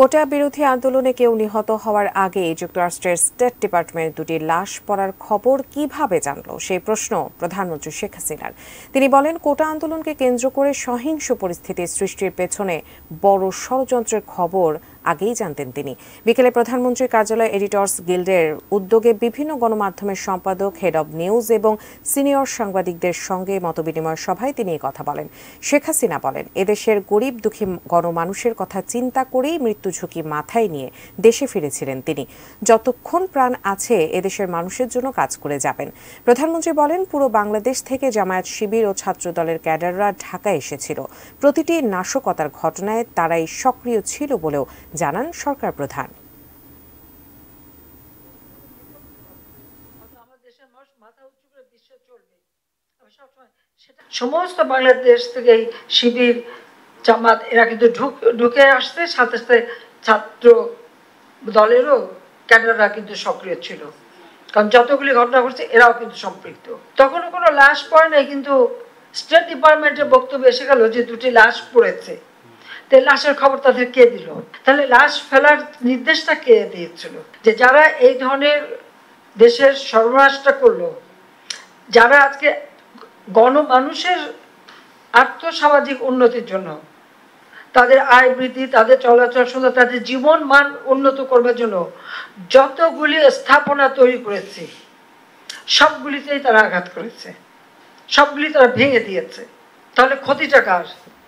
কোটা বিরোধী আন্দোলনে কেউ নিহত হওয়ার আগে যুক্তরাষ্ট্রের স্টেট ডিপার্টমেন্ট দুটি লাশ পড়ার খবর কিভাবে জানল সেই প্রশ্ন প্রধানমন্ত্রী শেখ হাসিনার তিনি বলেন কোটা আন্দোলনকে কেন্দ্র করে সহিংস পরিস্থিতি সৃষ্টির পেছনে বড় ষড়যন্ত্রের খবর আগেই জানতেন তিনি বিকেলে প্রধানমন্ত্রীর কার্যালয় এডিটর্স গিল্ডের উদ্যোগে বিভিন্ন গণমাধ্যমের সম্পাদক হেড অব নিউজ এবং সিনিয়র সাংবাদিকদের সঙ্গে মতবিনিময় সভায় তিনি কথা বলেন শেখ হাসিনা বলেন এদেশের গরিব দুঃখী গণমানুষের কথা চিন্তা করেই মৃত্যু ঝুঁকি মাথায় নিয়ে দেশে ফিরেছিলেন তিনি যতক্ষণ প্রাণ আছে এদেশের মানুষের জন্য কাজ করে যাবেন প্রধানমন্ত্রী বলেন পুরো বাংলাদেশ থেকে জামায়াত শিবির ও ছাত্র দলের ক্যাডাররা ঢাকায় এসেছিল প্রতিটি নাশকতার ঘটনায় তারাই সক্রিয় ছিল বলেও জানান সরকার প্রধান সমস্ত বাংলাদেশ থেকে শিবির জামাত এরা কিন্তু ঢুকে আসছে সাথে সাথে ছাত্র দলেরও ক্যাডাররা কিন্তু সক্রিয় ছিল কারণ যতগুলি ঘটনা ঘটছে এরাও কিন্তু সম্পৃক্ত তখনও কোনো লাশ পড়ে নাই কিন্তু স্টেট ডিপার্টমেন্টের বক্তব্য এসে গেল যে দুটি লাশ পড়েছে লাশের খবর তাদের কে দিল তাহলে লাশ ফেলার নির্দেশটা কে দিয়েছিল যে যারা এই ধরনের দেশের সর্বনাশটা করলো যারা আজকে গণমানুষের আর্থসামাজিক উন্নতির জন্য তাদের আয় বৃদ্ধি তাদের চলাচল সুন্দর তাদের জীবন মান উন্নত করবার জন্য যতগুলি স্থাপনা তৈরি করেছি সবগুলিতেই তারা আঘাত করেছে সবগুলি তারা ভেঙে দিয়েছে তাহলে ক্ষতিটা কার